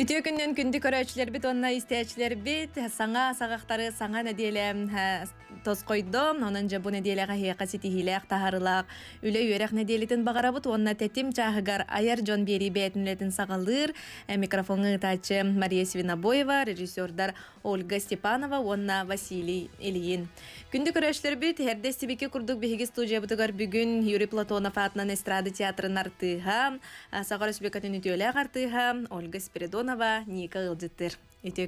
Үтө күннен күнді көрәчілер біт, онна істәчілер біт, саңа сағақтары саңа нәделем тос қойдым, онын жабу нәделеға хеқа сетихиләқ тағарылақ, үлі үйерек нәделетін бағарабыт, онна тәтім чағығар айар жон бері бәтінлетін сағалыр, микрофонғы тачы Мария Свинобоева, режиссердар Ольга Степанова, онна Василий Ильин. Күнді көрәчілер біт, әрде сібеке күрдік бігі студия бұтығар бүгін Юрий Платонов атынан эстрады театрын артыға, Сағар Өсбекатын үтеоләқ артыға, Ольга Спиридон Сафонова, Ника Илдиттер. Итеу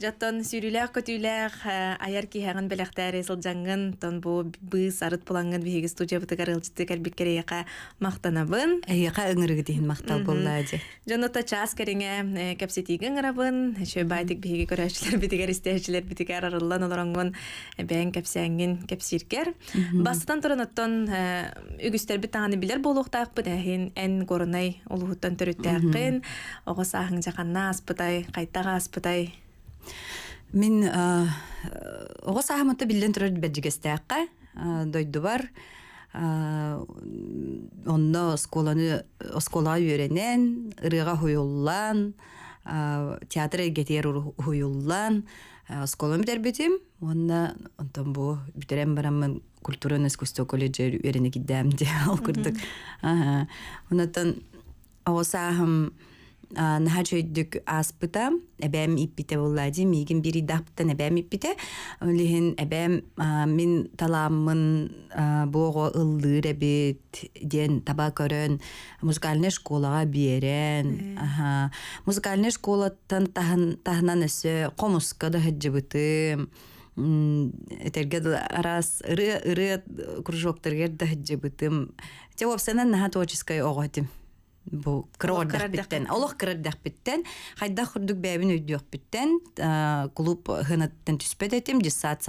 Жаттон сүйрүлэх көтүлэх э, аяр киһәгән беләхтәре сылҗангын тон бу быз арыт буланган биһиге студия бутыгар ылчты кәрбиккәре яка мактанабын. Яка өңөргө дигән мактал булды. Жанната час кереңе э, кепсетигән рабын, шөй байтык биһиге көрәчләр битигәр истәчләр битигәр арыллан оларанган э, бәйән кепсәңгин кепсиркер. Бастан торонаттан үгүстәр бит тагыны билер болуктак бу дәһин эн горнай улуттан төрөттәкын, огысаһың жаканна аспытай, кайтага аспытай Мин оғы сағамыты білден тұрыр бәджігестәққа, бар. Э, Онна осколаны, оскола үйренен, ырыға хуйуллан, э, театры гетер хуйуллан, э, осколан бітер бітім. Онна, онтан бу бітерем барамын культурын искусство колледжі үйрене киддәм де, ол күрдік. Оннатан, оғы нәһәжөйдік аспыта әбәм иппите болады, мейгін бір идаптан әбәм иппите. Лихін әбәм мин таламмын боғы ұлдыр әбіт ден таба көрін музыкальны школаға берен. Э. Музыкальны школаттан тағынан өсі қомысқа да хаджы бұты. Этерге арас ыры ыры э, кружоктарга да жебитим. Тебе вовсе не на творческой бу кырордахпиттен олох кырардахпиттен хайдах хурдук бэбин э, клуб гыныттен түспөт этим десаат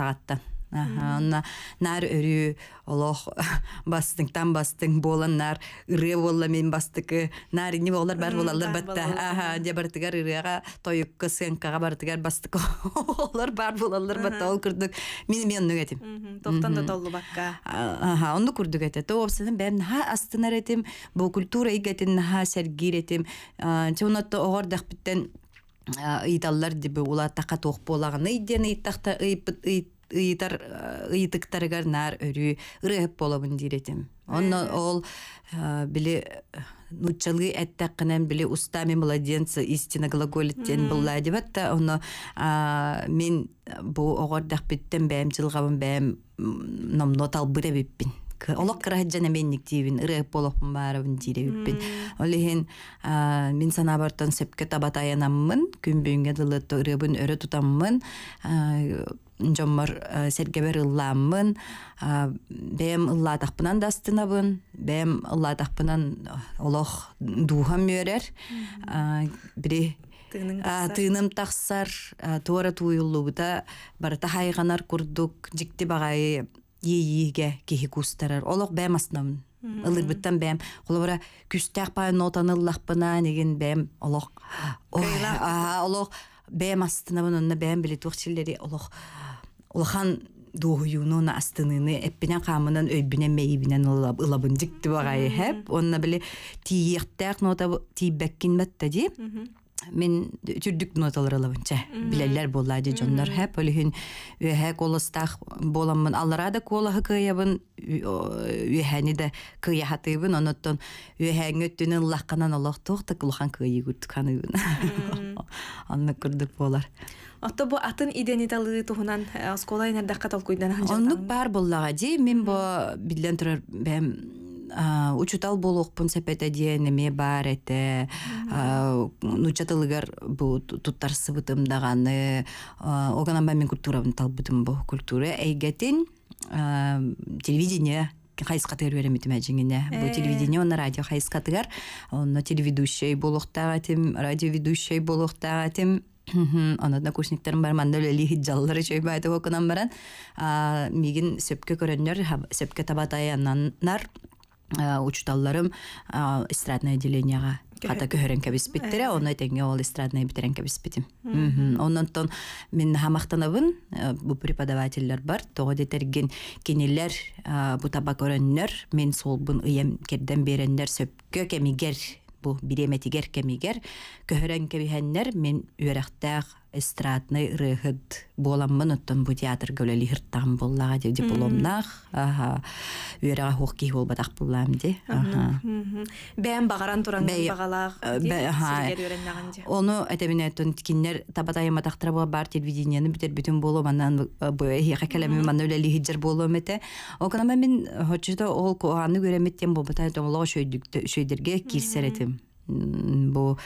Онна нар өрү олох бастыңтан бастың боланнар ыры болла мен бастыкы нар ини болар бар болалар батта аха де бартыгар ырыга тойукка сенкага бартыгар бастык олар бар болалар батта ол курдук мен мен нүг этим токтан да толлу бакка аха онну курдук эте то обсынан бэм ха астынар этим бу культура игетин ха сергир этим те онотто огор дахпиттен ыйталлар дебе улаттака тоқ болагыны иден ыйттакта ыйпыт ыйтар нәр өру өрү ырыып болобун диретим онно ол э, били э, нуччалгы эттаккынан били устами младенца истина глаголиттен булла дебатта онно э, мен бу огордах биттен бээм жылгабын бээм номно талбырабиппин олок кыраһаджана менник тиибин ырыып болохпун баарыбын дииребиппин олихин мин санаабартан сепке табатаянаммын күнбүйүнгө дылытты ырыбын өрө тутаммын жоммор э, сергебер ылламмын э, бэм ыллаатахпынан дастынабын бэм ыллаатахпынан э, олох дуухам мөөрер бири тыыным тахсар туора туйуллубута барата хайганар курдук жикти багайы ийиге кихи кустарар олох бэм астынабын ылырбыттан бэм холобора күстээх паа нотаны ыллахпына деген бэм олох олох бэм астына онна бэм билит ухчиллери олох улахан дуухуюнуна астыныны эппине қамынан өйбине мейбинен ылабын дикти багай хэп онна били тиехтек нота тибеккин баттади мен түрдүк ноталар алабынча билелер болады жондар хэп олихин үһэ колостах боламын аллара да колаһы кыябын үһэни да кыя хатыбын оноттон үһэңө түнен лахканан олох тохта кулхан кыйы гүртканыбын Анны күрдік болар. Ата бу атын идени талыды тугынан школа инде дәккә тал куйдан ханҗа. Анны бар буллага ди, мен бу билдән тора бәм тал булык пун сәпәтә дияне ме бар эте. Ну чаталыгар бу туттар сыбытым даганы, оганамба мен күп талбытым бу культура. Әйгәтен телевидение хайыскатыгар берем итим әжеңине бу э. телевидение онна радио хайыскатыгар онна телеведущий болуктагатим радиоведущий болуктагатим онот накушниктерин бар манда лели хиджаллар чөйбә айтып окунан баран мигин сөпкө көрөннөр сөпкө табатай аннаннар учталларым эстрадное отделениега Хата көһөрөнкә без биттере, оны тәнгә ул эстрадный биттеренкә без битте. оннан тон мин хамахтана э, бу преподавательләр бар, тогы дәтергән кенеләр, э, бу таба көрәннәр, мин сол бун ием кердән берендер сөпкө көкемигер, бу биреме тигер кемигер, көһөрөнкә мен мин эстрадный рыхыд болам оттон бу театр гөлөли хырттан булла ди дипломнах аха верага хук ки батак буллам ди аха бэм багаран туран багалах э, ону этебине тон киннер табатайым атактыра э, бу бар телевидениени битер бүтүн болу анан бу хека келеми ман өлөли хиджер болу мете окнама мен хоччуда ол куаны көрөметтен бу батай томло шөйдүк шөйдерге кирсеретим бу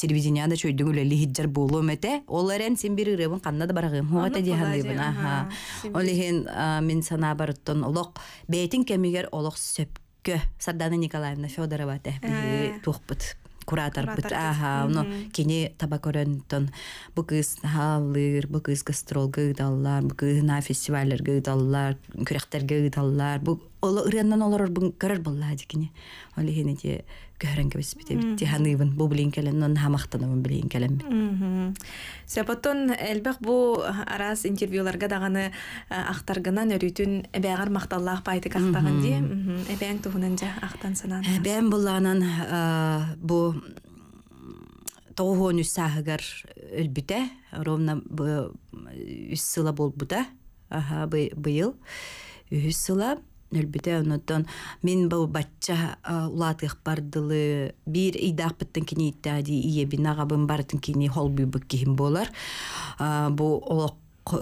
телевидение да чөйдүгүл эле хиджар болуум эте ол эрен син бир канна да барагым хуата дихандыбын аха олихин мен сана барыттон олок бетин кемигер олок сөпкө сардана николаевна федорова те ә. тухпыт кураторбут аха ну кини табакорөнтон бу кыз халыр бу кыз гастрол гыдаллар бу кыз на фестиваллер гыдаллар күрәхтер гыдаллар бу олы ырыннан бу көрөр болла дикини олихин эти көһәрәнгә бис бит бит тиһаны ибен бу билен келен нон хамахтаны мен билен келен бит сапотон элбек бу арас интервьюларга даганы ахтаргынан өрүтүн бәгәр мақталлах пайты кахтаган ди эбен туһунан жа ахтан санан эбен булланан бу тоғуғы өнүс сағығар өлбіте, ровна бұ үс сыла болып бұда, аха, бұйыл, нөлбүтэ онотон мен бу батча улаатых бардылы бир идапыттын кини итади иебинагабын бартын кини холбуйбук кихим болар Бұл олок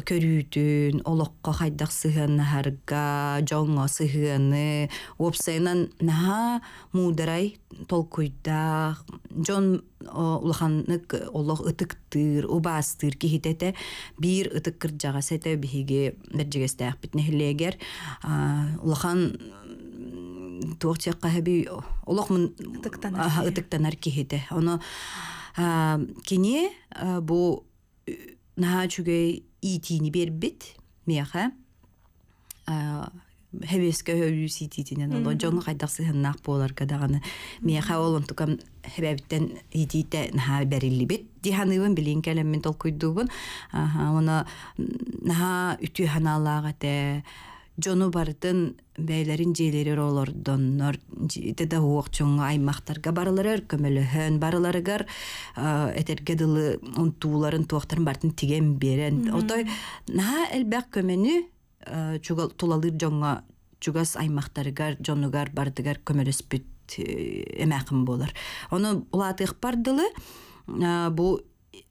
көрүүтүн олокко хайдах сыһыаннаһарга жоңо сыһыаны уопсайынан наха муударай толкуйдах жон улаханнык олох ытыктыр убаастыр кихитете биир ытык кырдьагасете биһиги биржигестээхпит нехилеегер улахан туохтиакка хэби олох мун ытыктанар кихите оно кини бу наһаа чүгэй иитини бербит мияха хэвэскэ хөвүс оло мияха олон тукам диханыбын келеммин жону бардын бәйлерин жейлери олордоннор теде аймақтарға аймактарга барылары өркөмөлөһөн барыларыгар этерге дылы унтууларын туактарын бартын тиген берен отой наа элбэк көмөнү э, тулалыр жоңға чугас аймактарыгар жонугар бардыгар көмөлөспүт эмакым болар ону улаатык бардылы э, бу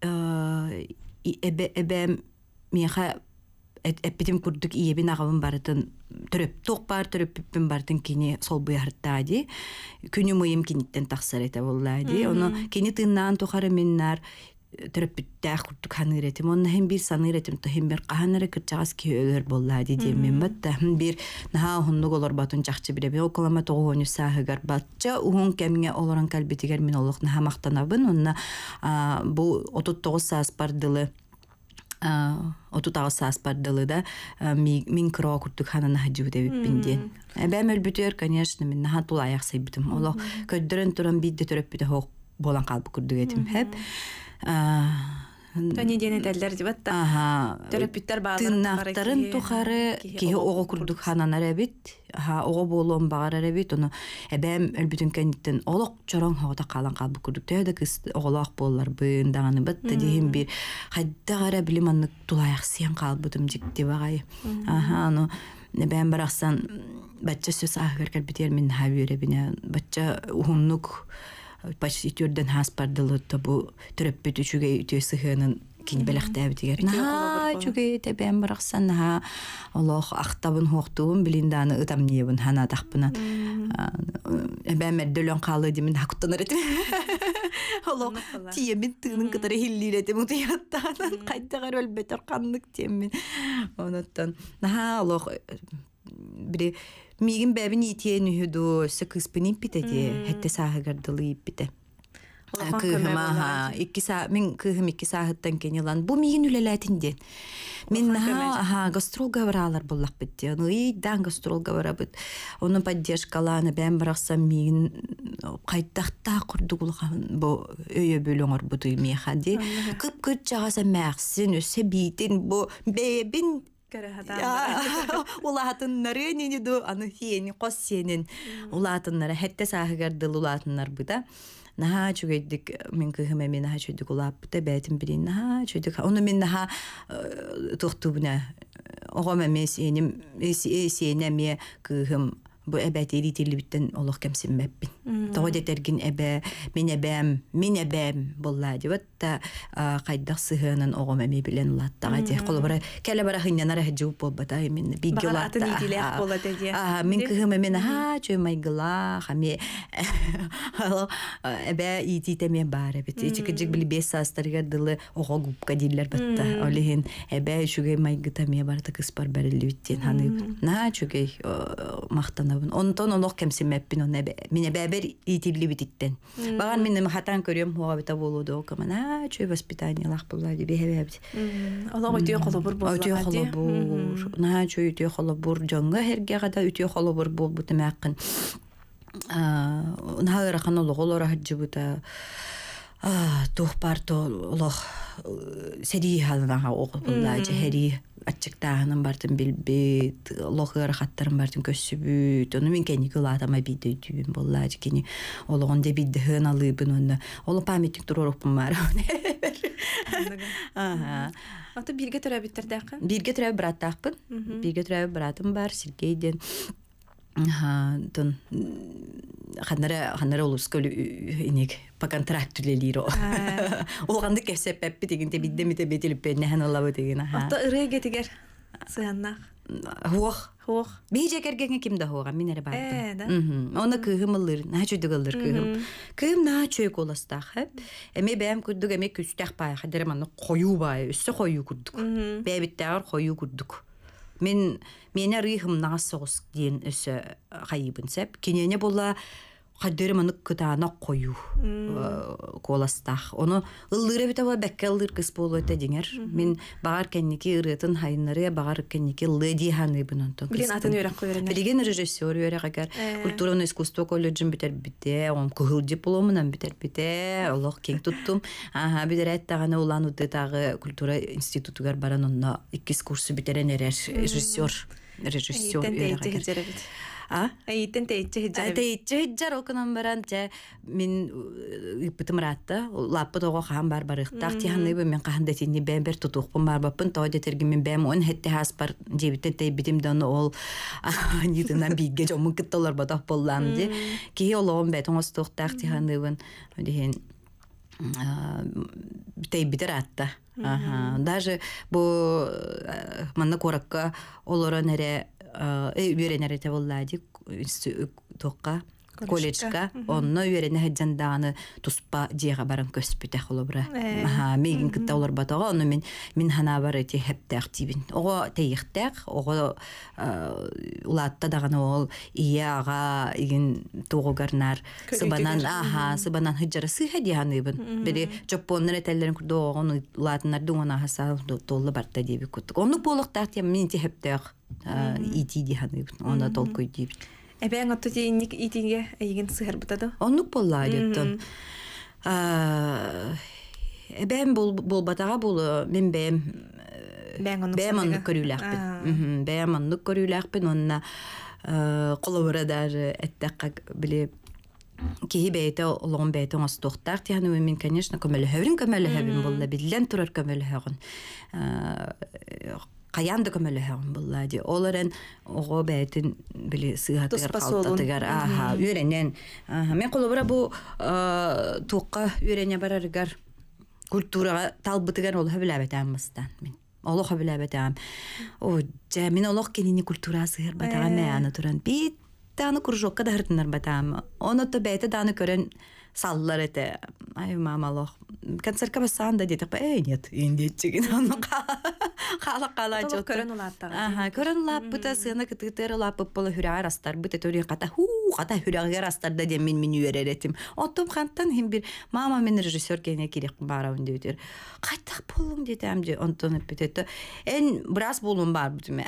э, эбе эппитим курдук иебин агабын барытын төрөп бар төрөппүн бартын кини сол буярта күнү мыйым киниттен таксар эте болла ди кини тыыннаан тухары миннар төрөппүттаах курдук ханыретим онна хем бир саныретим то хем бир кырчагас батун батча калбитигер мен олох мактанабын онна бу отут саас бардылы а э, отута асас бадылы да э, мин кыра күрдүк ханын хаҗибе дип бин ди. Әбәм э, ул бүтер, конечно, мин нәһат ул аяк сый битем. Ул көддөрән турым бит дә төрәп бит дә хоҡ булан ҡалып Төне дене тәлдер деп атта. Аха. Терапевттер бағалар. Тыннақтарын тухары кеге оғы күрдік ханан әбет. аха оғы болуын бағар әбет. Оны әбәм әлбүтін кәнеттен олық чорон хоғыта қалан қалбы күрдік. Тәді кіс оғылақ болар бүйін дағаны бітті деген бір. Қайда ғара білім анны тулаяқ сиян қалбыдым деп бағай. Аха, оны бәм бірақсан бәтчә сөз ағығыр кәлбітер мен хәбері біне. Бәтчә ұғыннық Э, почти түрден хаспардылы тобу төрөппүт үчүгэй үтө сыхынын кини белэхтээбитигер наха чугей тебен барахсан наха олох ахтабын хоқтуун билинданы ытам ниебин хана тахпына эбэмер дөлөн калы димин хакуттанар этим олох тиемин тыынын кытары хиллир этим утуяттаанан кайттагар өлбетер каннык тиемин онуттан наха олох э, бири мигин бэбин итиэн үһүдү сыкыспынин пите дие хэтте сааһыгардылый иппите э, кыыһымаа икки саа мин икки бу мигин мен наха гастролга бараалар буллахпыт диэн ыйдаан гастролга барабыт онун поддержкаланы бэм Мен мигин кайттахта курдугулхан бу өйө бөлөңөр кып жагаса өсө кэрэхэтаа. Улаатын нарэни ниду, ану хиэни, кос сиэнин. Улаатын нара, хэтта саахыгар дыл улаатын нар бута. Наха чугэддик, э, мин кыхэмэ мин наха чугэддик улаапута, бэтин бирин наха чугэддик. Ону мин наха э, бу әбәтери телебиттен олох кемсиммеппин. Тоо детерген әбә, мен әбәм, мен әбәм булла дип та кайдак сыгынын огым әме белән латтага ди. кол бара кәле бара хиннән ара җуп булба та мен бигела. Аа, мен кыгым мен ха, чөй майгла, хами әбә ити теме бары бит. Ичек җик бил бес састарга дылы ого губка дилләр батта. Олеген әбә шугай майгы теме бар та кыспар бәрелде биттен ханы. На чөй мактана санаабын онтон олох кемсиммеппин онна мине бээбер иитилли бититтен баган мине махатан көрүөм хуабита болуду каман а чөй воспитание лах булла диби хебебит олог үтүө холобур үтүө холобур на чөй үтүө холобур жоңго хергегада үтүө холобур болбут эмеаккын наыракан олог олора хаджыбыта тухпар то олох э, серии халынага окупулла жехери аттыктаанын бардым билбит лохыр хаттарын бардым көссүбүт ону мен кени кылаатама бидей дүйүн болла жикени ологон де биддыхын алыбын онна оло памятник турорукпун мара ата бирге төрөбүттердеакы бирге төрөбү бараттаакпын бирге төрөбү баратым бар сергейден ханара ханара ханнара олускол э, иник по контракту лелиро олганды дегенде пеппи тегенте биддемите бетилиппенне ханалабы деген аха ата ыреге тигер сыяннах хуох хуох бейже кергенге ким да хуога мен эре бардым э, оны кыгым ылыр начудук ылыр кыгым кыгым начой коластах хеп э? эме бэм курдук эме күстэх бай хадереманы кою бай өссө кою курдук бэбиттагар коюу курдук Мен мені рыхым насоғыс дейін үсі қайыбын сәп. Кенене бола хаддерим аны кытаана қою, э, коластах оно ылдыры бит аба бәккә ылдыр кыс болу это диңер Мен багар кенники ырытын хайнары багар кенники леди ханы бунун то блин атын өрәк көрәнә диген режиссер өрәк э. искусство колледжын битер бите он кыгыл дипломынан битер бите олох кең туттум бидер культура институтугар режиссер а эйден те итче хиджар те итче хиджар окунан баран те мен бытымратта лаппы дого хаан бар барыктак тиһаны бе мен каханда тинни бен бер тутукпун бар баппын той де терги мен бем он хетте хас бар жебитен те битим дан ол нидан бигге жомун кыттолар бадах боллан ди ки олон бе тоңос туктак тиһаны бен дигән битер атта даже бу э, манна коракка олорон эре э, э үйберенерете боллади тоққа колледжка онно үөрени хаджандааны туспа диэға баран көспүтэ холобра э, мегин кытта олар батого ону мен мен хана бар эти хептеах тибин ого тейихтеах ого э, улаатта дагана ол ие ага игин тугугарнар сыбанан аха сыбанан хыджара сыха дианыбын бери жоппоннар этеллерин курдо огон улаатынар дуңана хаса толла барта диби куттук онук болуктаах тем мен тихептеах э, ити дианыбын она толкуй дибит Эбен отто тиинник итиге эйген сыһарбытады. Оннук болла алеттон. Эбен бол болбатага бул э, мен бем э, бәм оннук көрүүлэхпин. Бәм оннук көрүүлэхпин онна э, қолыбыра даже әттәққа біле киһи бәйте олоғун бәйте оңас тохтар тияны мен конечно көмөлөһөбүн көмөлөһөбүн болла биллен турар көмөлөһөгүн қаян да көмәлі һәм бұлла де оларын оғы бәйтін білі сыға тұр қалтатығар аха үйренен мен қолы бұра бұл туққа үйрене барарығар культураға талбытығар ол хөбілі әбетен бастан мен Оло хөбілі әбетен о жа мен олық кенені культура сыйыр батаға мәяны э. тұран бит таны күржоққа да ғыртынар батаға оны то бәйті даны көрен салларете ай мамалох барсаң да анда дедик эй нет индетчигин ону хаалак каалаа жоқ көрөн улааттага көрөн улааппыта сыны кытыытер улаапып бола хүраа растарбыт этори ката хуу ката хүрагыга да деп мен берер үөрерэтим оттым хантан хим бир мама мен режиссер кене кирекпин баарабын дебитер кайтак болуң деди амди онтон эппитетто эн бираз бар барбытыме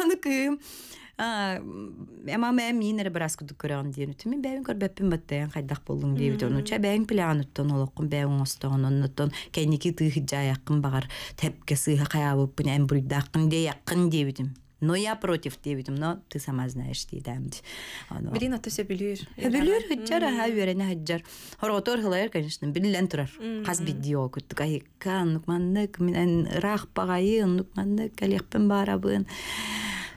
аны кыйым эма мэ мин ребраску дуккаран диэн үтүмүн бэвин көр бэппин баттаян хайдах болдуң диэбит онуча бэвин пилаануттон олоккун бэвин остоон оннотон кэнники тыыхы жаяккын багар тэпке сыыха каябыппын эм де деяккын диэбитим но я против дебитим, но ты сама знаешь ди дәмди. Билин атасы билир. Э, билир хәҗәр, һә үрене хаджар Хоротор хылайыр, конечно, билен турар. Каз бидди ок үттек, ай кан нукманны, мен рах багайы, нукманны, калехпен барабын.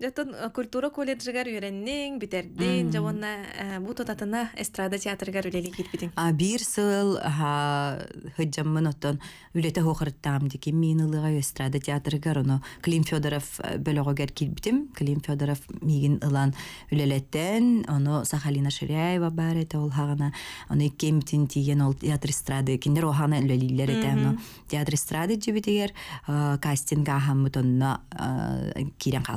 Жатын э, культура колледжыга үрәннең, битәрдән җавына э, бу тотатына эстрада театрыга үрәле китбедин. А бер сыл ха хәҗәм монотон хохырттам, хохырдам дике мин улыга эстрада театрыга гөрөнө. Клим Фёдоров э, бөлөгәгә китбедим. Клим Фёдоров миген ылан үлелеттән, оно Сахалина Шәриева бар иде ул хагына. Аны кем тин тиген ул театр эстрада кинде роханы үлелиләр иде аны. Театр эстрада дибидер, кастинга һәм мотонна кирәк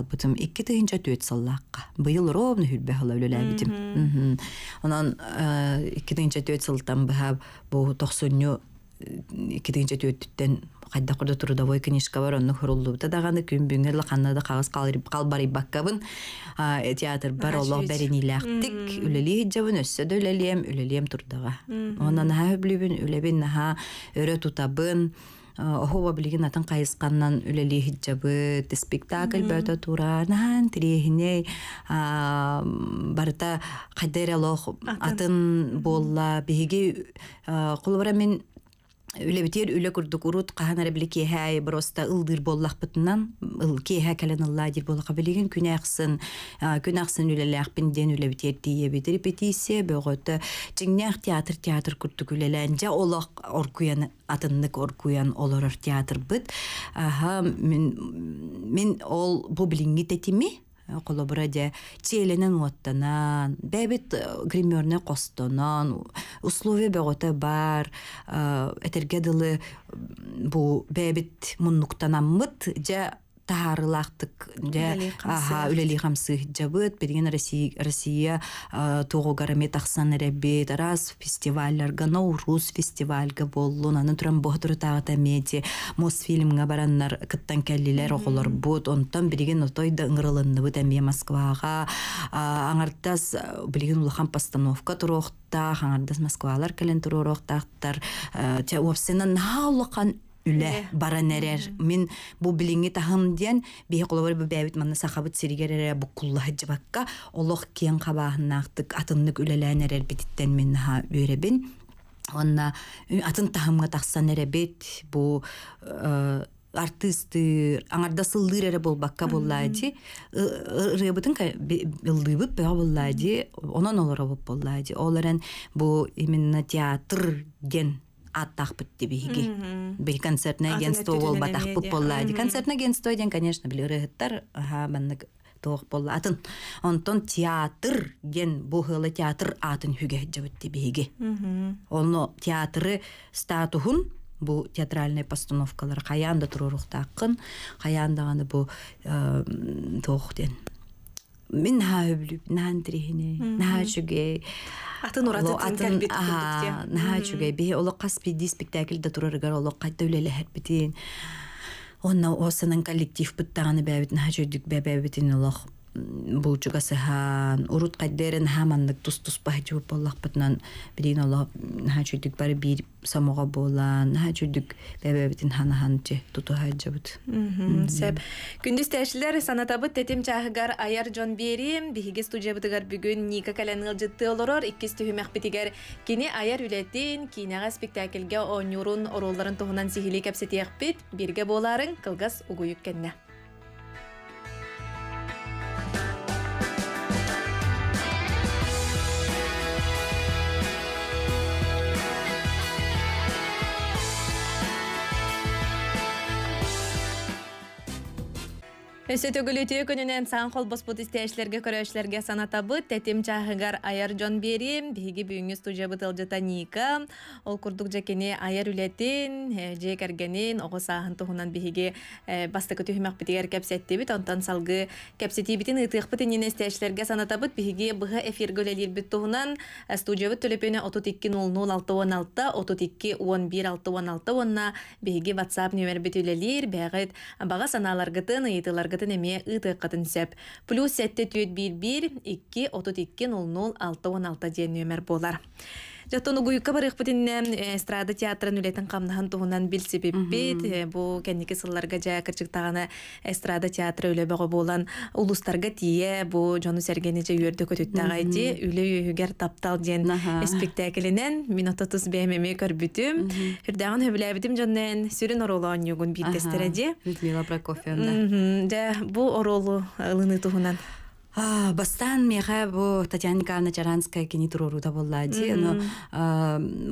ике тыынча төт сыллакка. Быйыл ровно хүлбә хала үләләдем. Унан э, ике тыынча төт сылтан баһа бу 90-ны ике тыынча төттән хәдә күрде тур давай книжка бар, аны хөрөлдү. Тадаганы күн бүнгәрле ханнада кагыз калырып, калбарып баккабын. Э, театр бар Аллаһ бәрени лахтик, үләли җавын өссә дә үләлием, үләлием турдыга. Унан һәбле бин үләбен һа өрә тутабын. атын билигин кайысқаннан үлелиһит жабыт спектакль бөтө туранаан тирихине барыта кадералох атын болла биһиги кулбара мен үлебитер үле курдук урут каханара били кеһэ броста ылдыр боллахпытынан ыл кеһэ кэлен ылладир болаха билигин күнэхсын күнэхсын үлелэхпин ден үлебитер диебит репетиция бөгөтө тиңнях театр театр курдук үлелэнже олох оркуян атыннык оркуян олорор театр быт аха мен мен ол бу билинги тетими холобура же тиэленен уоттанан бэбит э, гримерне қостынан, условия бөгөтө бар әтергеділі э, дылы бу бэбит муннуктанаммыт же таарылаактык аха үлели хамсы жабыт берген россия россия э, тогугара метахсан эребит арас фестивальлерга наурус фестивальга боллун аны туран бохтур тагата меди мосфильмга бараннар кыттан келлилер оголор бут онтон берген отой да ыңырылынныбыт москвага аңартас э, билген улахан постановка турохтах аңардас москвалар келен туророхтахтар э, те наулакан үлә баран әрәр. Мен бұл біліңі тахым ден, бейі қолабар бұл бәйбіт маңна сақабыт сірігерері бұл құлла жабаққа, олық кен қабағынақтық атынлық үләлән әрәр бітіттен мен наға өребін. Онна атын тахымға тақсан бит бу э, артисты аңарда сылдыр эре болбакка боллайди рыбытын ылдыбыт бега боллайди онон олоробуп боллайди оларен бу именно театр ген аттахпыт тибиһиги бил концертное агентство болады. болла концертное агентство ден конечно бил ырыһыттар аға, баннык тоох болла атын онтон театр ген бу театр атын хүгэджебит бейге. Оны театры статуғын, бу театральный постановкалар каянда қаянда ғаны бу тоох ден мен наха хөблүп нахан атын уратын атын аа наха чуге бе олоккас биди спектакль онна коллектив бэбит бул жугасы хан урут кайдерин хамандык тус-тус пахчы боллах бутнан бидин алла хачыдык бар бир самога болан хачыдык бебе битин хана ханчы туту хаджы бут. Сеп күндүз тәшлиләр санатабы тетим чагыгар аяр жон берим биге студия бутыгар бүген ника каланыл җитте олорор икки сөйү мәхбитегәр кине аяр үләтен кине га спектакльгә оннурун оролларын тохнан сиһили кәпсәтиях бит бергә боларын кылгас угуйып кәнне. Өсөтөгүлүтүү күнүнен сан колбоспут истээшлерге көрөшлерге санатабы тетим чахыгар аяр берим студиябыт ылжыта ника ол курдук жекени аяр үлетин э, же кергенин ого саахын тухунан биһиги э, салгы санатабыт биһиги быһа эфирге үлелирбит тухунан э, отут икки нул нул алты он алты онна ватсап бага кытын эме ыты кытын сәп. Плюс сәтте түйет бир бир, 2 32 00 616 16 ден нөмір болар. Жатону гуйка бар их путин э, эстрада театрын үлетін қамнаған туғынан бил себеппет. Э, Бұ кәнеке сылларға жа кіршіктағына эстрада театры үлі бағы болан улыстарға тие Бу жону сәргені жа үйерді көтетті ағайды. Үлі үйгер таптал ден спектакілінен минута тұз бәмеме көр бүтім. Үрдіған хөбілі әбітім жаннен сүрін оролы оң үйгін бейттестерәді. Людмила Прокофьевна. Бұ бастан меха бу татьяна николаевна чаранская кини туруруда боллади но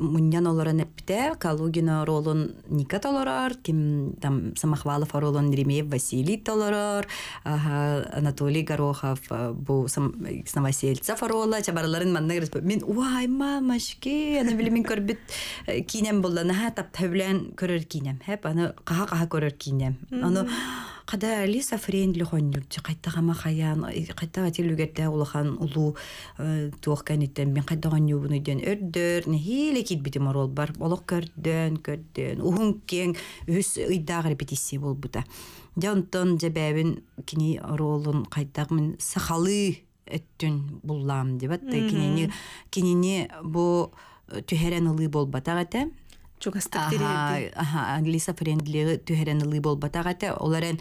муньян олорон эппите калугина ролун ника толорор ким там самохвалов ролун ремеев василий толорор анатолий горохов э, бу э, новосельцев рола чабарларын манна мен уай мамашки ана биле мин көрбит э, кинем болланаха таптабилен көрөр кинем хеп аны каха каха көрөр кинем аны қада хада ли сафрен лихоннюрти кайттагама хаян кайттага телүгерде улахан улу туохканиттен мен кайдагонню бунуйден өрдөр нехиле біте орол бар олок көрдөн көрдөн ухун кең үс ыйдагы репетиция болбута дьонтон жебебин кини оролун мен сахалы өттүн буллам деп атта кинини кинини бу түһерен ылыы болбатак эте чугастыктыри аха англиса френдлиги түһэрэн бол батагата оларен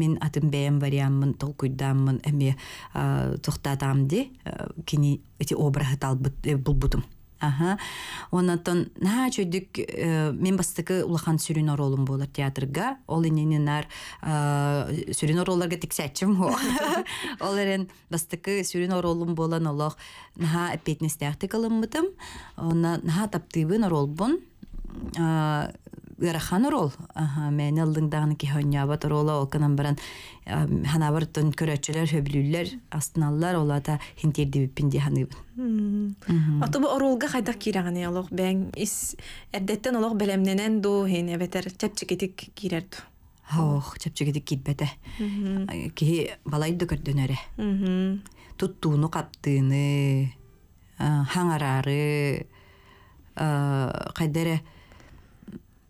мен атын бэм вариаммын тол куйдаммын эми тохтатам ди кини эти образы талбыт э, булбутум Аха. Оннан на э, мен бастықы улахан сүрін оролым болар театрға. Ол иненинар э, сүрін оролларға тексәтчім о. Ол әрен бастықы сүрін оролым болан олақ наха әппетнес тәқті кылыммытым. Онна наға таптыбын бұн. гарахан урол аа мен алдың даны ки хөнья бат урола ол баран хана бар тон көрөчөлөр хөблүлөр астаналлар олата хинтер деп пинди ханы бу аа ата бу уролга кайдак кирэгэн ялок бен ис эддеттен олог белемненен ду хин эветер чепчикетик кирэрт хох чепчикетик китбете ки балай да көрдөнөрэ аа туттууну каптыны хаңарары э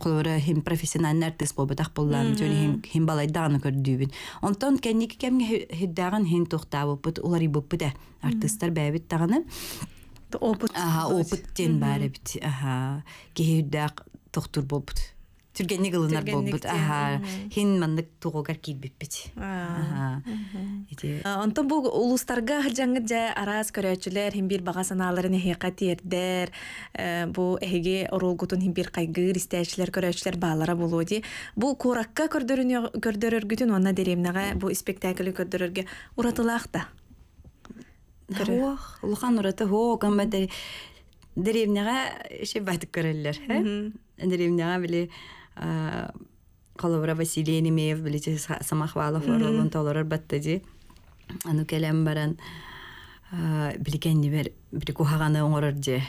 холора хим профессиональный артист по болбатах боллам жөн хим хим балай балайдааны көрдүүбүн онтон кенник кемге хиддаган хин тохтабыппыт улар ибыппыта э, артисттер бэбит таганы опыт аха опыттен баары бит аха кихиүддак тохтур болбут түргенник ылынар болбут аха хин маннык тугогар кийбиппит онтон бу улустарга жаңы жа араас көрөөчүлер хим бага санааларын эхиқа тиэрдер бу эхиге оролгутун хим кайгы кайгыр истээчилер көрөөчүлер баалара болуу ди бу куракка көрдөрөргүтүн онна деремнага бу спектакль көрдөрөргө уратылаах да улухан урата хоо деревняга иши байтык көрөллөр деревняга биле холовра э, Василий Немеев билите самахвалов оролун толорор баттади ану келем баран биликен бер бир э, э, кухаганы оңорор же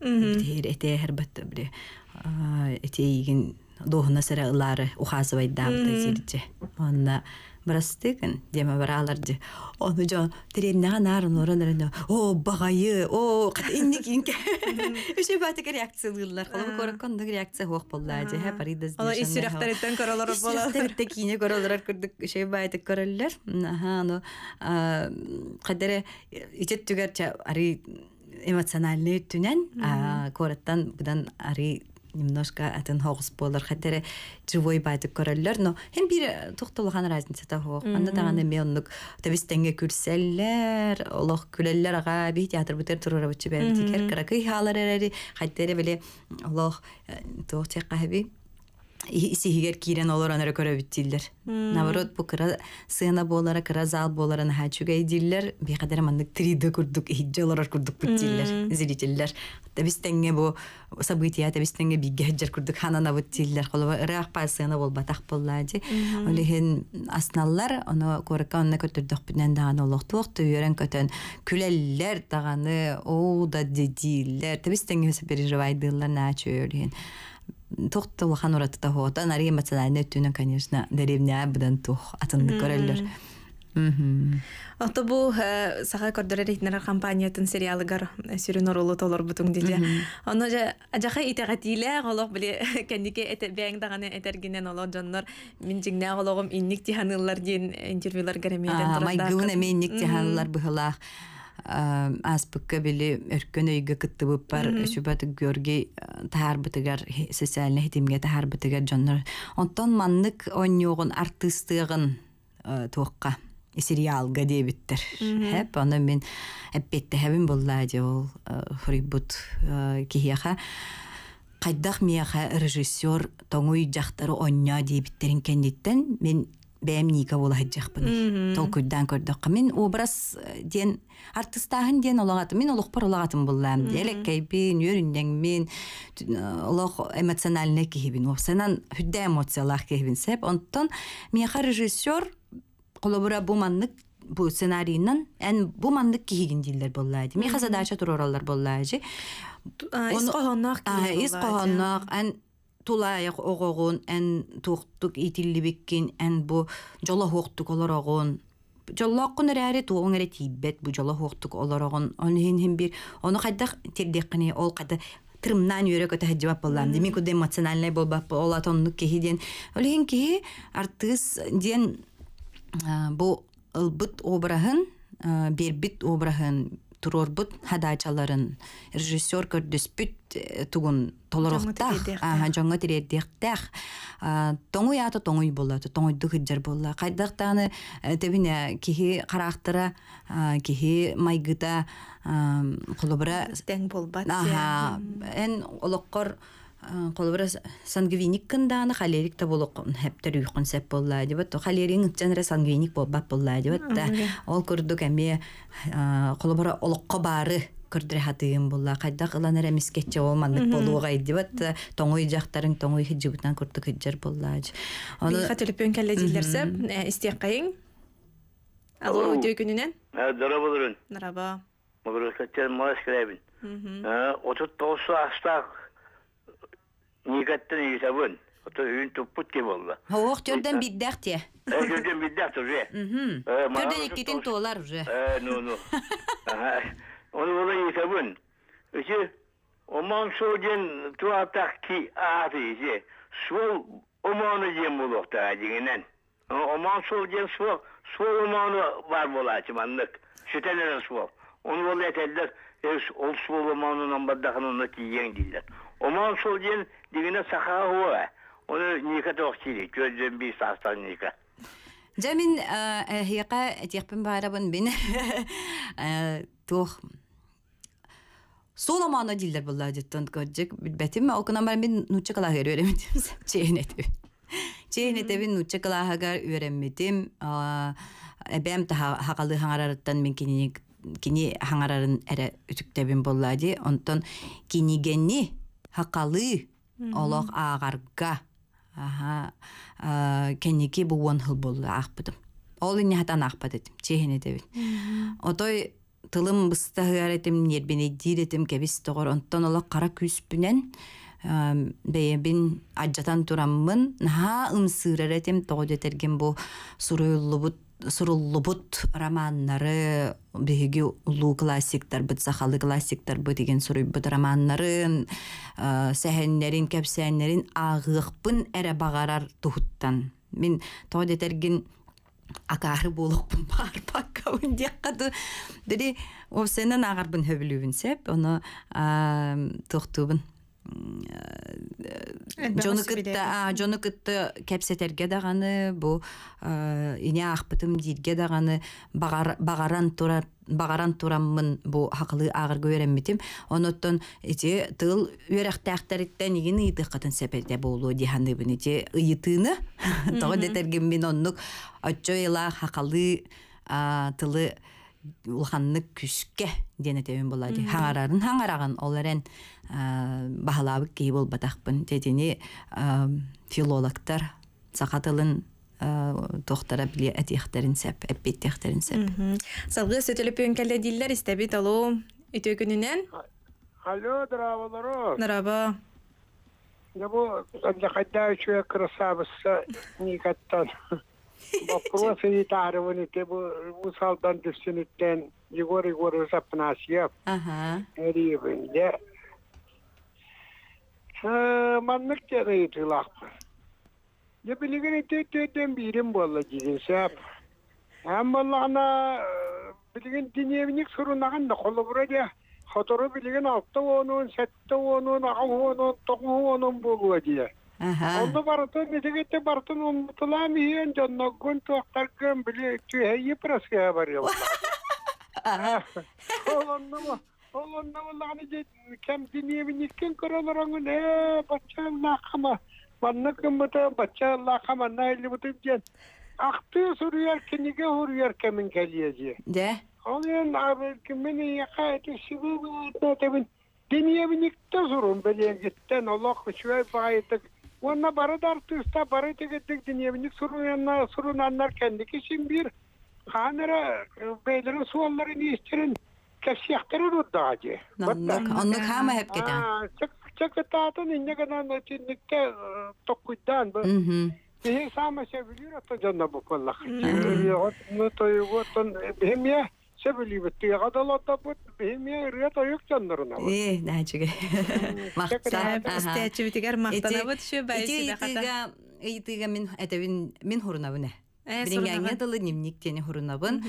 тер эте хер батта бир эте игин дохна сара ылары ухасыбайдабыта сирже онна Мрастыгын деме бара аларды. Оны жо тирене нар нуры О багайы, о катынды кинке. Үше батыга реакциялар. Хол көрөккөн дөг реакция хоқ болды. Жа хабарыда диш. Алар иш реакциятан көрөлөр болот. Тирте кине көрөлөр көрдүк. Үше байты көрөлөр. Аха, ну а кадере итеп түгөрчө ари эмоциональный түнен, а көрөттан бидан ари немножко атын хоғыс болыр хәтере живой байты көрәләр но һәм бир э, тухтылған разница та хоғ анда тағаны меонлык тәбестәнгә күрсәләр олох күләләр ага би театр бүтер турыр бүтче бәлтикәр кракы халар әрәри хәтере беле олох э, тух тек сихигер кирен көрө көрөбүттиллер наоборот бу кыра сына болара кыра зал болара нахачугай диллер бекадер мандык триды курдук хиджа олорор курдук буттиллер зрительдер табистенге бу события табистенге биггеджер курдук ханана буттиллер холова ырак па сына болбатак боллади олихин асналлар оно корка онна көтөрдөк бүтнен даган олохтуок төйөрөн көтөн күлеллер даганы да дедиллер табистенге переживайдылар начо олихин тухтылхан уратыта хота нария эмоциональный өттүнө конечно деревня будан тох атынды көрөллөр Ото бу саха көрдөрөр итнер компаниятын сериалыгар сүрүн оролу толор бутуң диде. Оно же ажаха итегатиле голок биле кендике эте бең даганы этергенен олор жоннор мин жигне гологум инник тиханылар дин интервьюлар керемеден турда. Май гүнэ мен инник тиханылар быхлах аспыкка били өркөн өйгө кыттыбыппар көрге көргей таарбытыгар социальный хитимге таарбытыгар дьоннор онтон маннык онньоогун артыстыгын туокка сериалга дебиттер хэп аны мен эппеттехебин булла де ол хурибут кихияха Қайдақ мияха режиссер тоңуй жактары оння дебиттерин кендиттен мен бәм ол бола Тол күддән Мен мен образ ден артыстағын ден олагатым. Мен олох пар олагатым буллам. Элек өрінден мен олық эмоциональны кейбін. Ол Осынан хүдді эмоциялар кейбін сәп, онтан мен қа режиссер қолабыра бу бұл сценарийнан ән бу маннык кигин мен буллайды. Мин хазадача туроралар буллайды. Э, Ис қоғаннақ Ис Ән тулаях оғоғын эн туқтук итиллибиккин эн бу жола хуқтук олороғын жоллоққын эрээри туоң эре тииббет бу жола хуқтук олороғын он хин хин бир ону хайдах тердеккини ол када тырымнан үйрө көтө жабап боллам деми куда эмоциональный болбап олатоннук кихи диен ол хин кихи артыс диен бу ылбыт обраһын бербит обраһын турорбут хадачаларын режиссер көрдөспүт э, тугун толорохтах жоңго тирердиктах тоңуй аты тоңуй болот тоңуйду хыджар болла кайдактаны э, тебине кихи карактыра кихи майгыта кулубра тең болбат эн олоккор холобра сангвиник кындааны холерик та болу хептер уйкун сәп болла деп то холерин ытчанра сангвиник болбап болла дебет та ол көрдүк эми холобра олокко бары көрдүре хатыым булла кайда кыланара мискетче болмандык болуугай дебет тоңой жактарын тоңой хиджигутан көрдүк хиджер боллач оны хатылып кэлле дилерсе э, истек кайын алло Никаттан исабын. Ото үйін туппут кем олла. Оқ төрден биддәк те. Төрден биддәк тұр же. Төрден ектетін тоғылар же. Ну, ну. Оны ола исабын. Үші, оман шоуден туатақ ки ағаты есе. Сол оманы ден болуқта әдегінен. Оман шоуден сол, сол оманы бар бола ачыманлық. Шүтәлерін сол. Оны ола әтелдер, ол сол оманынан бардақынан оны киген дейдер. Оман шоуден дегенде сахаова оны ника тоқсили жөлдөн би састан ника жамин хияка тиякпин баарабын бен туох Соломана диллер булла жеттон көржек бетим ме бар мен нуча кала өрем чейнетеп чейнетеп нуча кала хагар өреммитим бем мен кини кини хаңарарын эре үтүктебин ди онтон кинигени хакалы олох аагарга э, кенеки буон хыл болду ахпытым ол инне хатан ахпат этим чехине отой тылым быстагар этим нербени диретим кебис тогор онтон олох кара күспүнен бейебин аджатан тураммын наха ымсыырар этим тогодетерген бу суруллубут романнары биһиги улуу классиктарбыт сахалы классиктарбыт деген суруйбут романнарын э, сэхэннерин кэпсээннерин агыахпын мен багарар туһуттан мин тоо детергин акаары буолукпун баарпаккабын диэккату дири овсенен агарбын хөбүлүүбүн сэп ону э, тохтуубун жону кытты кепсетерге дағаны бу ине ахпытым диирге даганы багаран турар багаран тураммын бу хакылы агырга үөрэммитим оноттон ити тыл үөрэхтээхтериттен игин ыйтыккатын сепете болуу диханыбын ити ыйытыыны того детергиммин оннук оччо ыла хакалы тылы улханнык күскә денетебин була болады. хаңарарын хаңараган оларен э, баһалабык кей болбатахпын тетини э, филологтар сахатылын э, тохтара биле этехтерин сәп эппеттехтерин сәп салгы сөтөлөп өңкелде диллер истебит талу үтө күнүнен алло драваларо драба да бу кайда үчө красавица никаттан вопросы тарывыните бу усалдан түшүнүттен Егор Егоров Сапнасьев. Ага. Рибинде. Маннык тере итилак. Я билигин тететен бирим болла деген сап. Аммалана билигин диневник сурунаган да 7 10 9 Onda baratan medegette baratan umutulam yiyen cannagun tuaktargan bile tüheyi prasiye var ya. Olanda mı? Olanda mı lan kem dinleyemin yetkin kuralarını ne bacağım nakama. Vanna kımmata bacağım nakama nayli butum diyen. kemin geliyeci. De? abi bu sorun gitten Уанна бары дартыста бары тегеттик дүниебинник сурунанна сурунаннар кендики шин бир ханера бейлерин суолларын истерин кәсияқтары руддаги. Анлык хама хеп кетән. Чакытатын инне гынан чинникке токкуйдан бу. Бе сама шәбилер ата жанна бу коллах. Ну тойготон бемия Себелибетти гадалат тапыт беме рет аяк чандырына. Э, начиге. Мактап, стечи битигер мактанабыт шө байси дахата. Итиге мин этевин мин хурнабына. Бирингәнгә дылы немник тене хурнабын,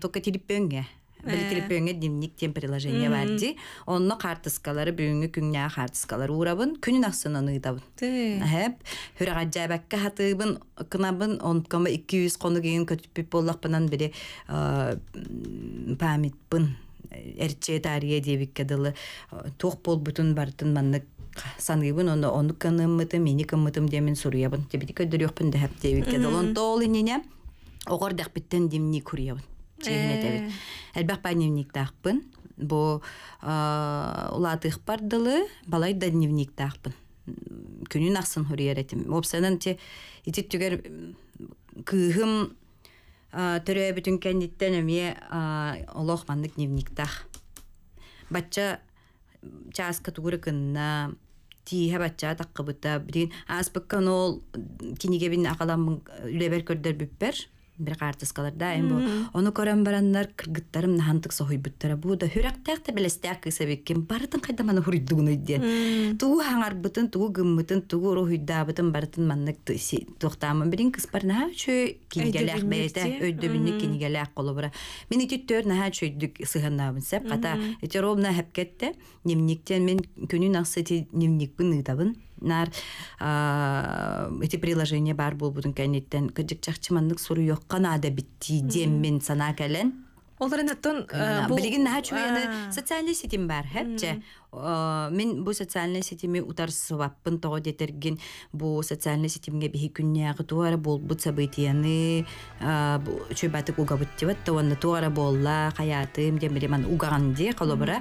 тока тилиппенге билгилиппөңө дневник тем приложение барди онно картыскалары бүгүнкү күңнää картыскалары урабын күнүн аксынан ыйдабын эп хүрэгаджаабакка хатыыбын кынабын онткома икки үс кону кийин көтүппүп боллакпынан бири памятпын эрче тария дебикке дылы туох болбутун бартын маннык саныыбын оны ону мени бай э. элбэх дневниктаахпын бу э, улаатых бардылы балай да дневниктаахпын күнүн ахсын хуриеретим обсанын те итит түгер кыыхым э, төрөө бүтүн кенниттен эмие олох мандык дневниктах батча чааска тугуры кынна тиһэ баччаа таққыбыта бирин ааспыккан ол кинигебин ақаламын үлебер көрдөр бүппер бир картыскаларда эм бу ону көрөн бараннар кыргыттарым нахантык сохуйбуттара бу да хүрактак да белестяк кысабеккин барытын кайда маны хуруйдугуну диен тугу хаңарбытын тугу гыммытын тугу рохуйдаабытын барытын маннык туохтаамын бирин кыспар наха чөй кинигелеак бэйте өйдөбүнү кинигелеак колубура мен итүттөр наха чөйдүк сыханнаабын сеп ката этеровна хепкетте немниктен мен күнүн көнүн аксыти немникпин ыытабын нар эти приложение бар булбудун кэнниттен кыжык чахчыманнык қана да битти мен сана кэлен Оларын аттон э, бұл... Білігін наға чуяны социальный сетім бар, хэпче. Мен бұл социальный сетіме утарсы ваппын тоғы детерген, бұл социальный сетімге бігі күнне ағы туара бұл бұл сабытияны чөй бәтік уға бұтте бәтті, онна туара болла, қаятым, деміре ман уғағанде қалобыра.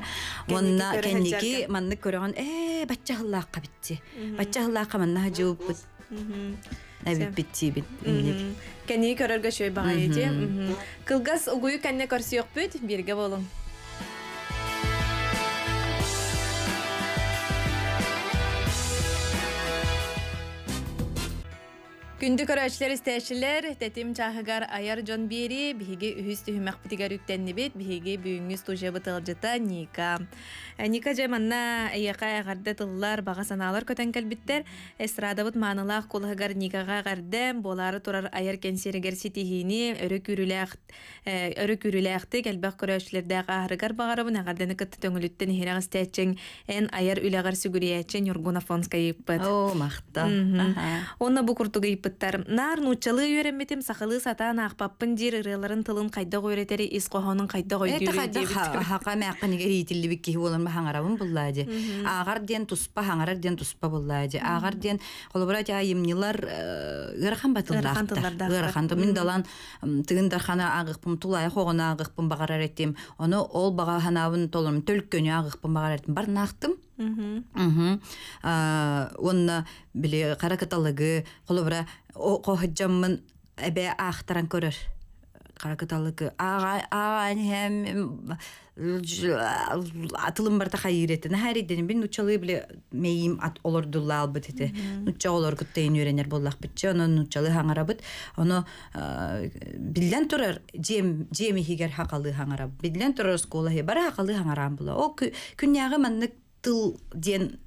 Онна кәннеге манны көріған, ә, «Э, бәтча ғыллаққа бітте. Бәтча ғыллаққа манна ғажуып бұт. Әбит бит ти бит. Кәни көрәргә шөй бағай ди. Кылгас угуй кәнне көрсе юк бит, бергә болың. Күндү көрәшләр истәшләр, тәтим чахыгар аяр джон бери, биге үһүс түһүм акпытыгар үктәнне бит, биге бүгүнгүс туҗа бытылҗыта Ника. Э, Ника җайманна э, яка ягарда тыллар, баға саналар көтән келбиттер. Эстрада бут маналах кулыгар Никага гарда, болары турар аяр кенсерегер ситихини, өрө күрүләх, өрө кыттар. Нар нучалы үйренметим сахалы сатан ақпаппын дир ырыларын тылын қайда қойретері ес қоғонын қайда қойды үйрен деп. Хақа мәқын егеритілі бік кейі болын махаңарабын бұллади. Ағар ден туспа, хаңарар ден туспа бұллади. Ағар ден қолыбырат айымнилар ғырхан э, батылдақты. Ғырхан Мен далан тығындар хана ағықпым тулай қоғына ағықпым бағарар еттім. Оны ол баға ханабын толым төлккөнү агыкпын багар этим бар нактым э, онна біле кара каталогы колобра о көх җәмн әбә ахтырән күрәр. кагәдәлгә аа айнәм атлым бер тә хай йөретенн һәр иденн бин нучалы бә мейим ат олар да лалбы те. нуча олар гө тәен йөренәр, бу лак бич, нучалы хаң арабыт. аны билдән төрәр, җем җеми хигәр хақаллы хаң арабыт. билдән төрәс колаһе бара хақаллы хаң арамы күн ул күньягы менн дил ден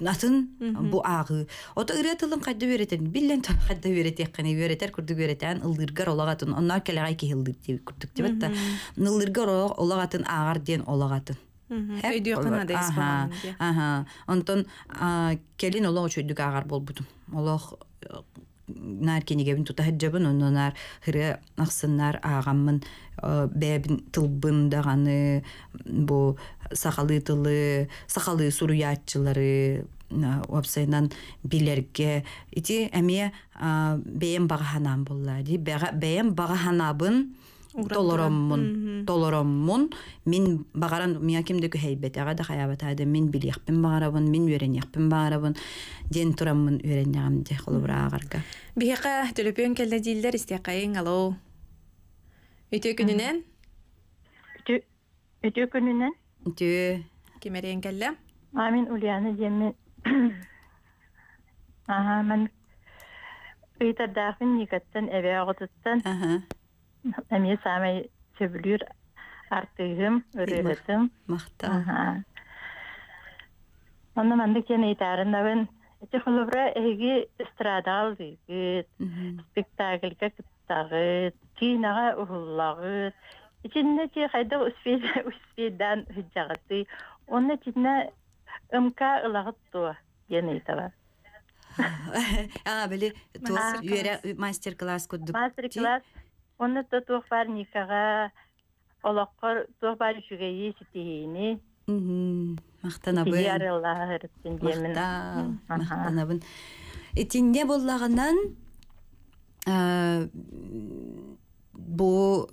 натын э, бу агы ото ире кайда беретен биллен то кайда берете кыны беретер күрдү беретен ылдыргар олагатын онна келегай ки ылдыр деп күрдүк деп атта ылдыргар олагатын агар ден олагатын Аха. Онтон келин олог чөйдүк агар болбутум. Олог э, нар оннар агаммын Э, бәбін ганы бу сақалы тылы сақалы суруятчылары э, уапсайынан билерге ити әме э, бәйем бағаханан болады. ди бәйем бағаханабын толороммун толороммун мин багаран мия кимди кү хейбет ага да хаябат ада мин билекпин багарабын мин үрөнекпин багарабын ден тураммун үрөнегам ди холбура агарга бихека төлөпөн келди дилдер истекайын Үтө күнүнен? Үтө күнүнен? Үтө. Кемерен келле? мен Ульяна демми. Аха, мен Питер Дафин никаттан эве огытыттан. Аха. Эми самай сөбүлүр артыгым, өрөлөтүм. Махта. Аха. Онда мен декен айтарын да мен Эхолобра эги эстрадал дигит. Спектакль как тағыт, тинаға ұғыллағыт. Ичинне ти хайда успей успейдан хиджагаты. Онна ымка ылагыт А, мастер-класс Мастер-класс. боллағынан бу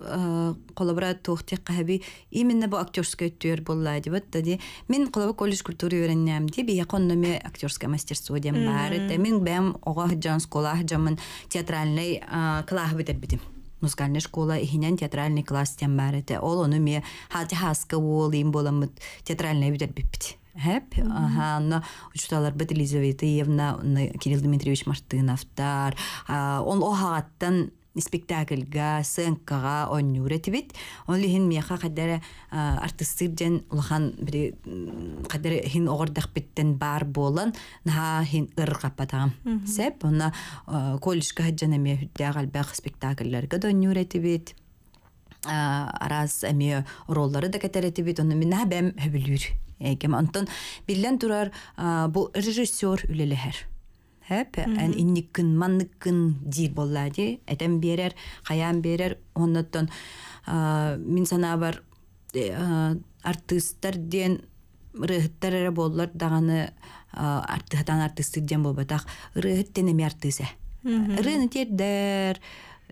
колобра тохтик кахаби именно бу актерская тюр булла дип әйтте. ди мин колобра колледж культура үрәннәм дип, би якон номи мастерство дием бар ди мин бәм ога джан школа джамын театральный клаһ бит ди музыкальная школа ихинен театральный класс дим бар ол аны ми хати хаска ул ин булам театральный бит Хәп, аһа, ну, учталар бит Елизавета Евна, Кирилл Дмитриевич Мартынов тар. А, он оһаттан спектакльгә, СНКгә он юретивит. Он лин миха хәдәре артистлык дән улхан бири кадәре хин огыр биттен бар булан, на хин ир гапата. Сәп, аны колледж кәҗ дәне ме дәгәл бәк спектакльләргә дә юретивит. А, арас әмир ролларын да кәтәрәтеп, аны менә бәм һәбүлүр. Кем антон билән турар бу режиссер үлелеһәр. Һәп, ан инник кин манник кин ди булла ди. берәр, хаян берәр, оннан мин сана бар э, артистлар ден рәхәттәр боллар даганы артыдан артист ден булба так рәхәттәне мәртисә. Рәхәттәр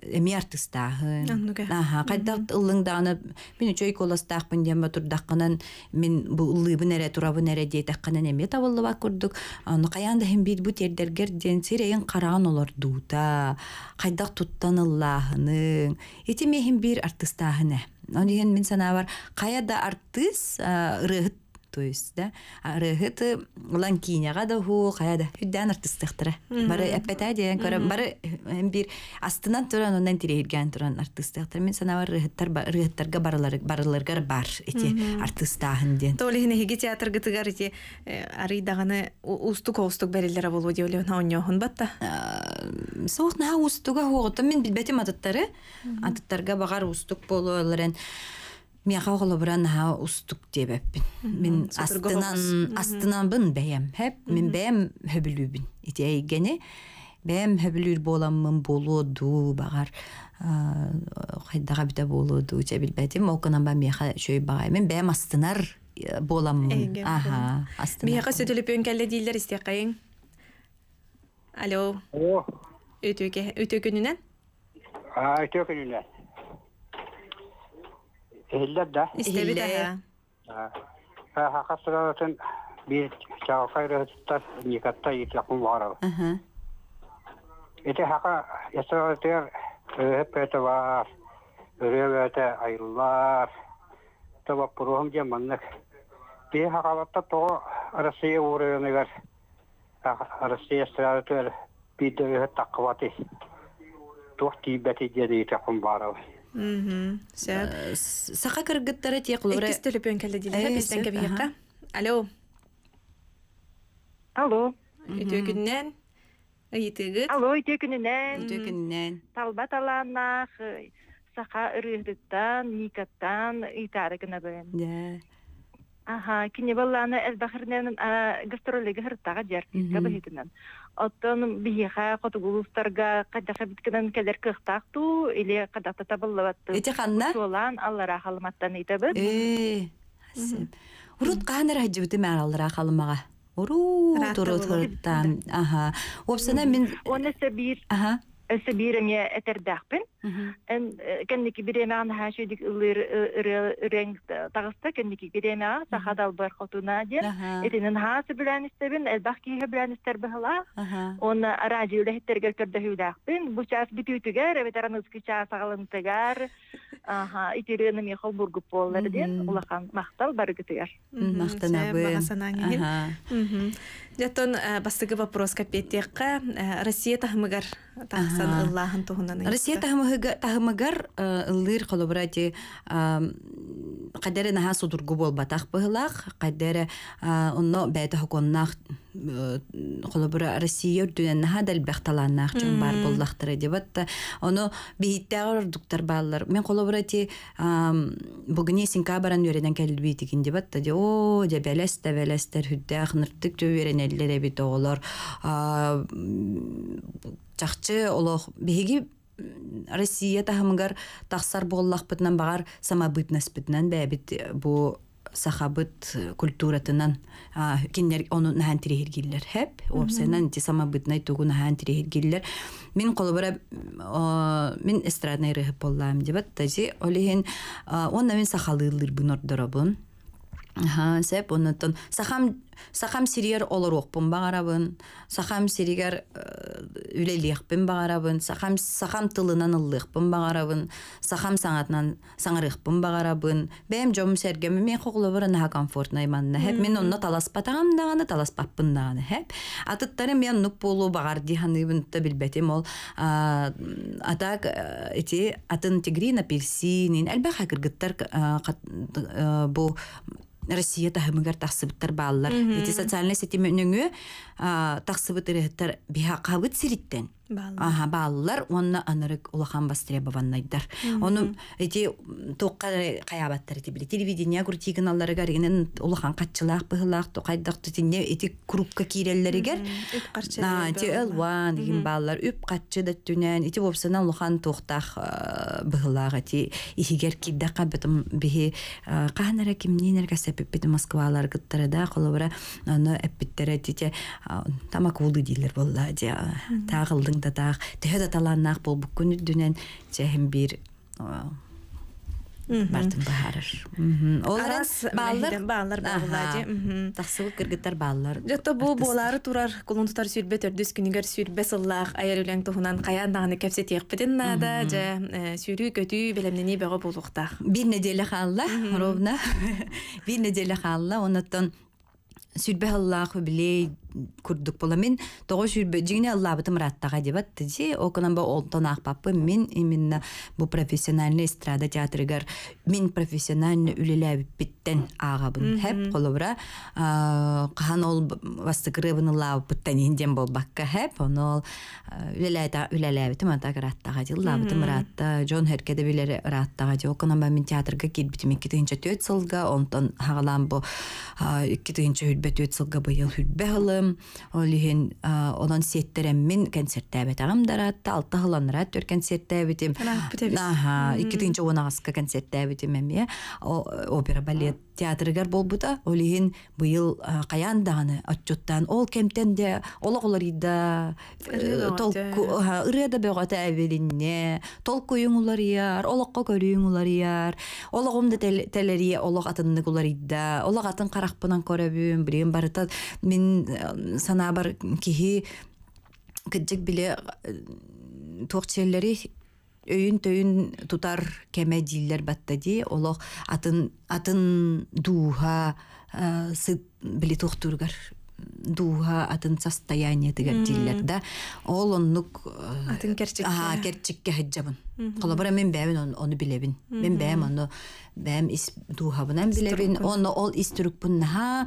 эми артыстаахын аха кайдак ыллың дааны мен үчөй коластаахпын диэмба турдакканан мен бу ыллыбын эре турабын эре диэтакканан эми табыллыбак курдук аны каян да бир бу тердергер диэн сирейин караан олор дуута кайдак туттан ыллаахының эти мехин бир артыстаахыне ониген мен санаабар кая да артыс то есть, да. А рэхэты э, ланкиняга да ху, кая да, хүддән артистыктыра. Бары бир астынан торан, ондан тирәйгән торан Мен сана бар рэхэттар, барылар, бар, эти артистаһын дигән. Толи хине хиге театр гытыгар эти э, арыйдаганы устук устук бәрелләр булу дип уйлыйм, мен Мияха холобуран наха устук тебеппин. Мен астынан астынан бын бәем. Хәп мен бәем хөбүлүбин. Итәйгене бәем хөбүлүр боламмын болуду багар. Хайдага бита болуду үчә билбәтим. Окынан ба мияха шөй багай. Мен бәем астынар э, боламмын. Аха, астынар. Мияха сөтүлүп өңкәлле дийлер истекәйин. Алло. Өтөкөнүнөн? А, өтөкөнүнөн. Эхиллер да. Истебит аха. ха ха bir çağfayra tutar nikatta Э, саха кыргыттары тие кулура экис төлөпөн келди диле бестен кебиякка алло алло үтөкүннен ыйтыгыт алло үтөкүнүнен үтөкүнүнен талба талааннаах саха ырыыдыттан никаттан ыйтаарыгына бөөн аха кине баллааны элбахырнен э, гастролиге хыртага жер кабыхитинен оттон бихиха хотугулустарга кадаха битканан келер кыхтакту или кадактата баллабатту эти ханна суолан аллара халыматтан ыйтабыт э, урут аллара урут урут аха опсана мен аха эссе биреме этердахпин эн кенники биреме ан хашедик ылыр рең тагыста кенники биреме а сахадал бар хотуна де этинен хасы билен истебин элбах киһе билен истер бахла он ради үлехтергер Бұл хүлахпин бу час битүтүгер ветеранский час ден вопрос Россия тахсан ыллаһын туһунан Россия таһымыгар ыллыыр холобрати кадере наһа судургу болбатах быһылах кадере онно бәйте хоконнах холобра Россия үрдүнен наһа дәл бәхталаннах чун бар боллахтыры дебатта оно биһиттәгәр дуктар баллар мен холобрати бүгүне сентябрьдан үренен келбитигин дебатта де о де бәләс тә бәләстер хүддә хныртык төверен эллере бит оголор чахчы олох беги Россия та тахсар боллах битнан багар сама битнес бая бит э, бу сахабыт э, культуратынан а ону аны нәһән тирегеллер хәп ул сеннән ди сама битнай тугу нәһән мин қолыбара мин эстрадный рэп боллам дип тәҗи олеһин аны мин сахалылыр бу нордорабын сеп оннотон сахам сахам сиригер олоруохпун бағарабын сахам сиригер э, үлелиэхпин бағарабын, сахам сахам тылынан ыллыахпын багарабын сахам саңатынан саңарыахпын багарабын бэм жом сергеми мен коглобур наха комфортный манна хэп мен онно таласпатагам даганы таласпаппын даганы хэп атыттары мен нук болу багар диханыбынта билбетим ол атак э, эти атын тигрин апельсинин элбэха кыргыттар э, бу Россия та хәмгәр тахсыптар балалар. Эти социальный сети мөнгө, а тахсыптар биһа кабыт сириттен. Аха, баллар онна анарык улахан бастребованнайдар. Оны эти тоққа қаябаттар эти биле. Телевидение күртигин аллары гаргенен улахан қатчылақ быһылақ тоқайдақ тине эти крупка киреллеригер. На, эти элван деген баллар үп қатчы да түнен, эти вопсынан улахан тоқтақ быһылақ эти ихигер кидде қабытым бихи қанара кимнен эргасеп бит Москвалар гыттарда да аны эппиттере тете э, тамак болды дилер болла де э, тағылдың ылдатаах төһө да талааннаах болбуккун үрдүнен чэхим биир бартын баһарыр ол Олар баалар баалар баалади тахсыбык кыргыттар баалар жото бу болары турар кулунтутар сүйрбе төрдүс күнүгөр сүйрбе сыллаах аял үлең туһунан каян даганы кепсетиекпитин наада же э, сүйрүү көтүү белемнени бего булуктаах бир неделе хаалла ровно бир неделе хаалла онотон сүйрбе халлаах билей курдук бола мен того жигине раттага дебат мен именно бу профессиональный эстрада театрыгар мен профессиональный үлеләбиттен хеп кахан ол инден болбакка хеп ол атак раттага ди ратта жон херкеде билер мен ағам олиһин олон сеттереммин концерттәбет ағам даратта алты хыланра төр концерттәбетим аха икки тыынча уонагаска концерттәбетим эмме опера балет театрыгар болбута олиһин быйыл каян дааны отчеттан ол кемтен де ологолорида э, толку ырыада бегота эбелинне толку юңуларияр олокко көрүңуларияр ологом да телерие олог атынны куларидда олог атын каракпынан көрөбүн билем барыта мен э, санаа бар кихи кыджик биле э, туокчелери өйүн төйүн тутар кеме дииллер ди олох атын атын дууха э, сыт били тухтургар дууха атын состояние деген дииллер да ол оннук э, атын керчикке аа керчекке хаджабын колобора мен бээбин ону билебин мен бээм ону бээм ис дуухабынан билебин ону ол ис түрүкпүн наха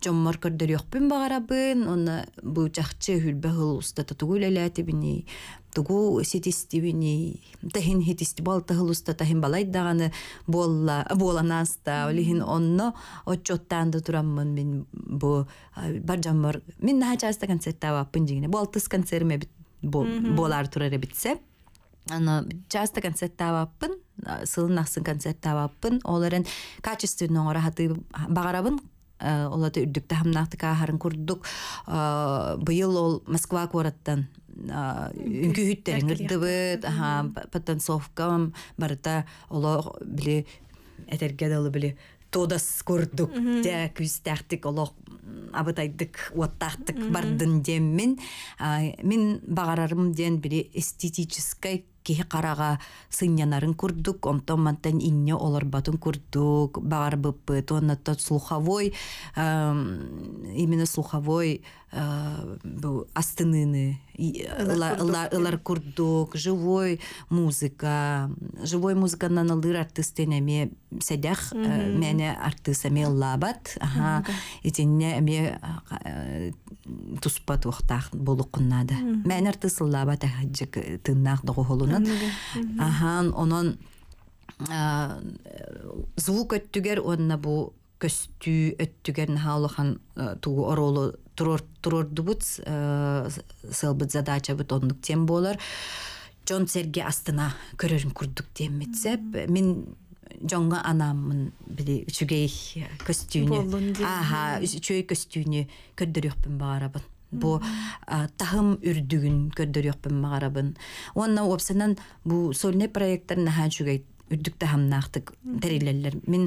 жоммор көрдөрүөкпүн багарабын уна жакчы хүлбэ хыл устата тугулелетибини тугу сетистибини тахин хитистибал тахылуста тахин балайдаганы болла боланаста олихин онно отчоттанды тураммын мен бу баржаммар мен наха часто концерт дигине дегене бу концертме болар турар битсе ана часто концерт табаппын сылын аксын концерт табаппын оларын качественный оңорахаты багарабын олаты үрдүк тахымнақты кахарын курдук быйыл ол москва городтан үңгі хүттәріңір дыбыт, потанцовкам барыта оло біле әтерге далы біле тодас көрдік дә күстәхтік олох абытайдык уаттахтык бардын дем мен мен бағарарым ден бири эстетическай кихи қараға сыннянарын курдук онтон мантан инне олар батын көрдік, бағар быппыт оннатта слуховой именно слуховой бұл астыныны э, лар курдук живой музыка живой музыканан ылдыр артистен эме сәдях э, мәне артист эме лабат аха итинне эме туспа болу болукуннады мәне артист лабат хаджик э, тыннах догохолунан ахан онон звук өттүгер онна көстүү өттүген хаалыхан э, тугу оролу турордубут э, сылбыт задачабыт ондук тем болор жон серге астына көрөрүм курдук деммитсеп мен жонго анаммын били үчүгей э, көстүүнү аха үчөй көстүүнү көрдөрүкпүн баарабын бу тахым үрдүгүн көрдөрүкпүн баарабын онна опсанан бу сольный проекттер наха үрдүк таһамнаахтык терилеллер мин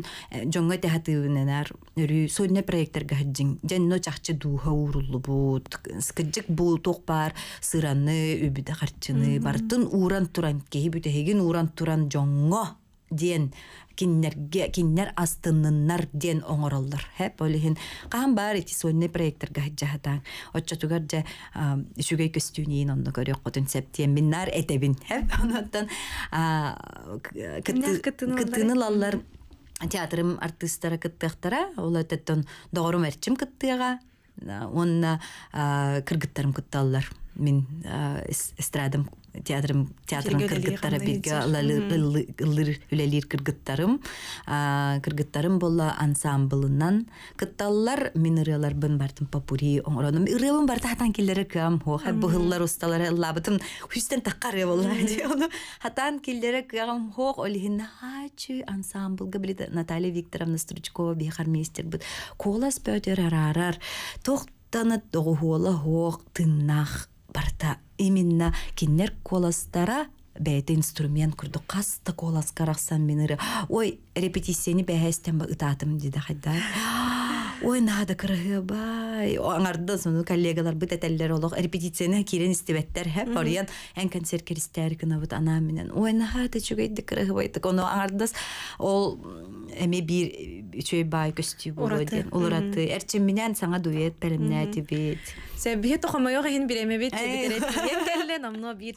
дьоҥҥо э, тэһатыынанаар өрүү сонне проекттер гаһаджиң дьанно чахчы дууха ууруллубут скыджык буу бар сыраны үбүдэ харчыны бартын ууран туран кеһи бүтэһигин ууран туран дьоҥҥо диэн киннерге киннер астынныннар диэн оңороллор хэп олихин кахан баар ити суонне проекторга хаджахатаан отчотугар же сүгэй көстүүниин онно көрөккотун септиен миннар этебин хэп онуттан кытынылаллар театрым артистара кыттыахтара ол этеттон доорум эрчим кыттыага онна кыргыттарым кыттааллар мен эстрадам театрым театрым кыргыттары бирге үлелир кыргыттарым кыргыттарым болла ансамблынан кытталлар мен ырылар бын бартым попури оңроным ырылым барта хатан киллери кам хоха быһыллар усталары лабытым хүстен таккары болла оны хатан киллери кам хох олихин хачы ансамблга билет Наталья Викторовна Стручкова бихармейстер бит колас пётер арарар тох таны доғуола хоқ тыннах барта именно кеннер коластара бәйті инструмент күрді қасты колас қарақсан мен ой репетицияны бәһәстен ба дейді қайда Ой, надо кырыгы бай. Аңардан соң коллегалар бит әтәлләр ул репетицияны кирен истебәттер һәр барыан ән концерт кирестәр кына бит ана менән. Ой, нахат чугай дик кырыгы Оны аңардан ул әме бер үчәй э, бай көсти булды. Уларды әрчен менән саңа дуэт белемнә дип. Сәбиһе тохмаяк ин биремәбит дип әйтә. Ятәлләр намны